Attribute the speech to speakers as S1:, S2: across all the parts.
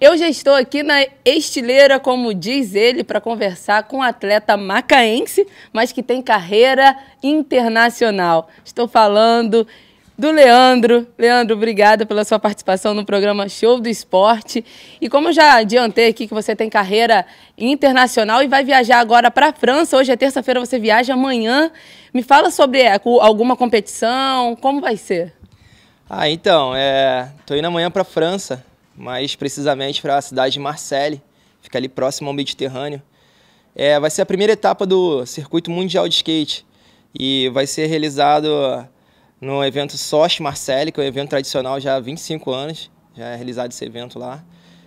S1: Eu já estou aqui na estileira, como diz ele, para conversar com um atleta macaense, mas que tem carreira internacional. Estou falando do Leandro. Leandro, obrigada pela sua participação no programa Show do Esporte. E como eu já adiantei aqui que você tem carreira internacional e vai viajar agora para a França, hoje é terça-feira, você viaja amanhã. Me fala sobre é, alguma competição, como vai ser?
S2: Ah, então, estou é... indo amanhã para a França mais precisamente para a cidade de Marseille, fica ali próximo ao Mediterrâneo. É, vai ser a primeira etapa do Circuito Mundial de Skate e vai ser realizado no evento SOS Marseille, que é um evento tradicional já há 25 anos, já é realizado esse evento lá.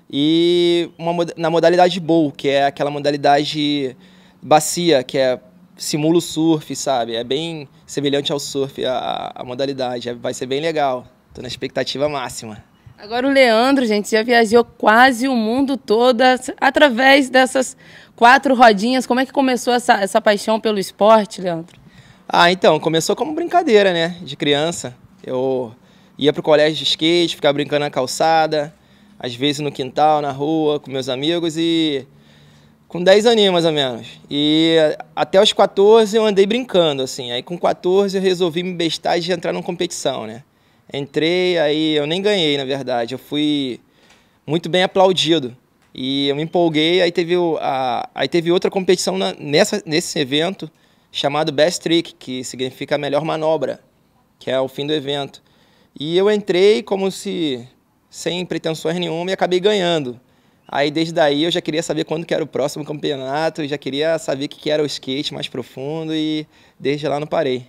S2: E uma, na modalidade bowl, que é aquela modalidade bacia, que é simula o surf, sabe? É bem semelhante ao surf a, a modalidade, é, vai ser bem legal. Estou na expectativa máxima.
S1: Agora o Leandro, gente, já viajou quase o mundo todo através dessas quatro rodinhas. Como é que começou essa, essa paixão pelo esporte, Leandro?
S2: Ah, então, começou como brincadeira, né? De criança. Eu ia pro colégio de skate, ficava brincando na calçada, às vezes no quintal, na rua, com meus amigos e com 10 aninhos mais ou menos. E até os 14 eu andei brincando, assim. Aí com 14 eu resolvi me bestar de entrar numa competição, né? Entrei, aí eu nem ganhei, na verdade. Eu fui muito bem aplaudido. E eu me empolguei, aí teve, a, aí teve outra competição na, nessa, nesse evento chamado Best Trick, que significa melhor manobra, que é o fim do evento. E eu entrei como se sem pretensões nenhuma e acabei ganhando. Aí desde daí eu já queria saber quando que era o próximo campeonato, já queria saber o que, que era o skate mais profundo e desde lá não parei.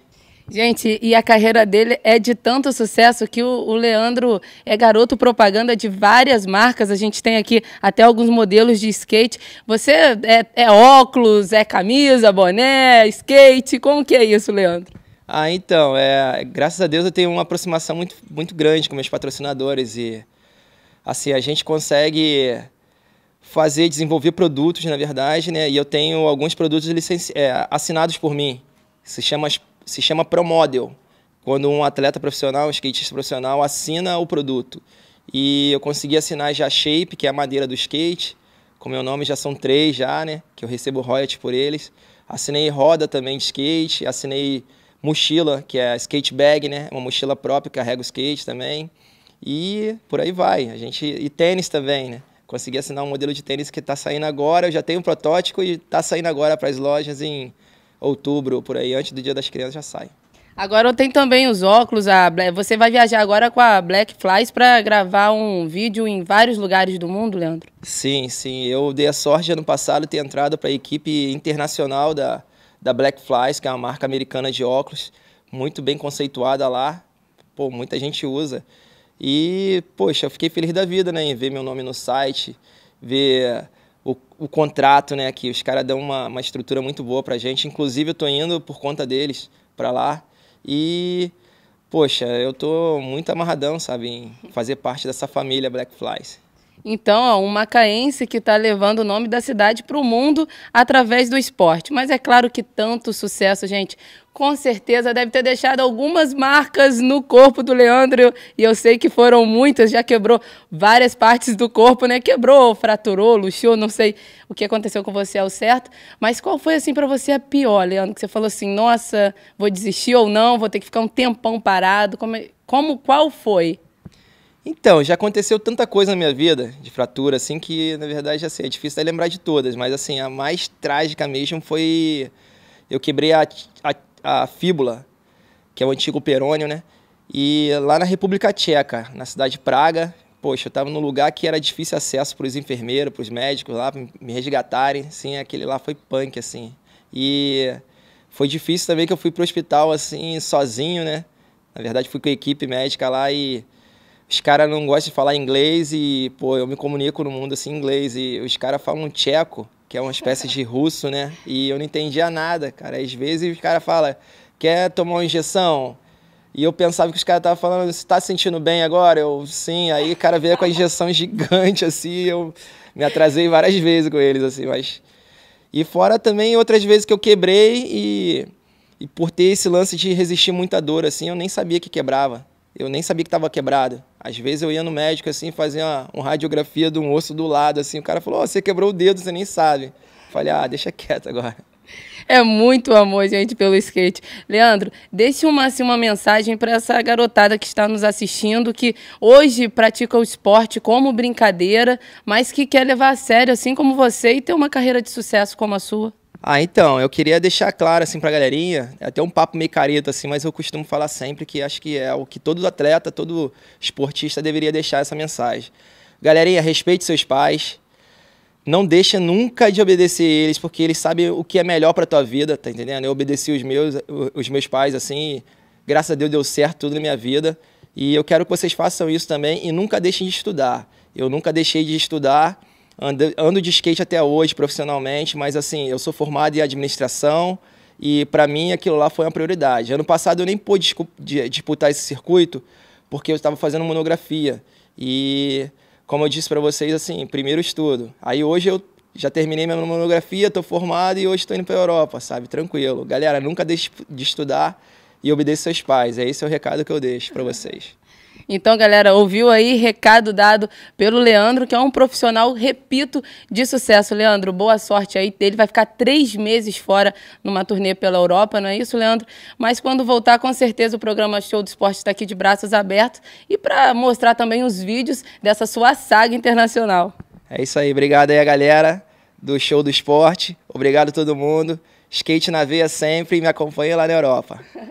S1: Gente, e a carreira dele é de tanto sucesso que o, o, Leandro é garoto propaganda de várias marcas. A gente tem aqui até alguns modelos de skate. Você é, é óculos, é camisa,
S2: boné, skate. Como que é isso, Leandro? Ah, então, é, graças a Deus eu tenho uma aproximação muito, muito grande com meus patrocinadores e assim, a gente consegue fazer, desenvolver produtos, na verdade, né? E eu tenho alguns produtos É, assinados por mim. Se chama se chama ProModel, quando um atleta profissional, um skatista profissional, assina o produto. E eu consegui assinar já a Shape, que é a madeira do skate, com meu nome já são três já, né, que eu recebo royalties por eles. Assinei roda também de skate, assinei mochila, que é a skate bag, né, uma mochila própria, carrega o skate também. E por aí vai, a gente e tênis também, né? Consegui assinar um modelo de tênis que está saindo agora, eu já tenho um protótipo e está saindo agora para as lojas em outubro, por aí, antes do Dia das Crianças já sai.
S1: Agora tem também os óculos, a Black... você vai viajar agora com a Black Flies para gravar um vídeo em vários lugares do mundo, Leandro?
S2: Sim, sim. Eu dei a sorte ano passado de ter entrado para a equipe internacional da, da Black Flies, que é uma marca americana de óculos, muito bem conceituada lá. Pô, muita gente usa. E, poxa, eu fiquei feliz da vida, né, em ver meu nome no site, ver o, o contrato, né, que Os caras dão uma, uma estrutura muito boa pra gente. Inclusive, eu tô indo por conta deles pra lá. E, poxa, eu tô muito amarradão, sabe, em fazer parte dessa família Black Flies.
S1: Então, ó, um macaense que está levando o nome da cidade para o mundo através do esporte. Mas é claro que tanto sucesso, gente, com certeza deve ter deixado algumas marcas no corpo do Leandro. E eu sei que foram muitas, já quebrou várias partes do corpo, né? Quebrou, fraturou, luxou, não sei o que aconteceu com você ao certo. Mas qual foi, assim, para você a pior, Leandro? Que você falou assim, nossa, vou desistir ou não, vou ter que ficar um tempão parado. Como, é, como qual foi?
S2: Então, já aconteceu tanta coisa na minha vida de fratura, assim, que na verdade assim, é difícil lembrar de todas, mas assim, a mais trágica mesmo foi. Eu quebrei a, a, a fíbula, que é o antigo perônio, né? E lá na República Tcheca, na cidade de Praga, poxa, eu estava num lugar que era difícil acesso para os enfermeiros, para os médicos lá, me resgatarem, assim, aquele lá foi punk, assim. E foi difícil também que eu fui pro hospital, assim, sozinho, né? Na verdade, fui com a equipe médica lá e os caras não gostam de falar inglês e, pô, eu me comunico no mundo assim inglês e os caras falam tcheco, que é uma espécie de russo, né? E eu não entendia nada, cara. Às vezes os caras falam, quer tomar uma injeção? E eu pensava que os caras estavam falando, você tá se sentindo bem agora? Eu, sim. Aí o cara veio com a injeção gigante, assim, eu me atrasei várias vezes com eles, assim, mas... E fora também outras vezes que eu quebrei e, e por ter esse lance de resistir muita dor, assim, eu nem sabia que quebrava. Eu nem sabia que estava quebrado. Às vezes eu ia no médico assim, fazer uma, uma radiografia de um osso do lado, assim, o cara falou, oh, você quebrou o dedo, você nem sabe. Falei, ah, deixa quieto agora.
S1: É muito amor, gente, pelo skate. Leandro, deixe uma, assim, uma mensagem para essa garotada que está nos assistindo, que hoje pratica o esporte como brincadeira, mas que quer levar a sério, assim como você, e ter uma carreira de sucesso como a sua.
S2: Ah, então, eu queria deixar claro assim pra galerinha, é até um papo meio careta assim, mas eu costumo falar sempre que acho que é o que todo atleta, todo esportista deveria deixar essa mensagem. Galerinha, respeite seus pais. Não deixa nunca de obedecer eles, porque eles sabem o que é melhor para tua vida, tá entendendo? Eu obedeci os meus, os meus pais assim, graças a Deus deu certo tudo na minha vida, e eu quero que vocês façam isso também e nunca deixem de estudar. Eu nunca deixei de estudar ando, ando de skate até hoje profissionalmente, mas assim, eu sou formado em administração e para mim aquilo lá foi uma prioridade. Ano passado eu nem pude disputar esse circuito porque eu estava fazendo monografia e como eu disse para vocês assim, primeiro estudo. Aí hoje eu já terminei minha monografia, estou formado e hoje estou indo para a Europa, sabe? Tranquilo. Galera, nunca deixe de estudar e obedeça seus pais. É esse é o recado que eu deixo para vocês.
S1: Então, galera, ouviu aí recado dado pelo Leandro, que é um profissional, repito, de sucesso. Leandro, boa sorte aí. Ele vai ficar três meses fora numa turnê pela Europa, não é isso, Leandro? Mas quando voltar, com certeza o programa Show do Esporte está aqui de braços abertos e para mostrar também os vídeos dessa sua saga internacional.
S2: É isso aí, obrigado aí galera do Show do Esporte, obrigado todo mundo skate na veia sempre e me acompanha lá na Europa.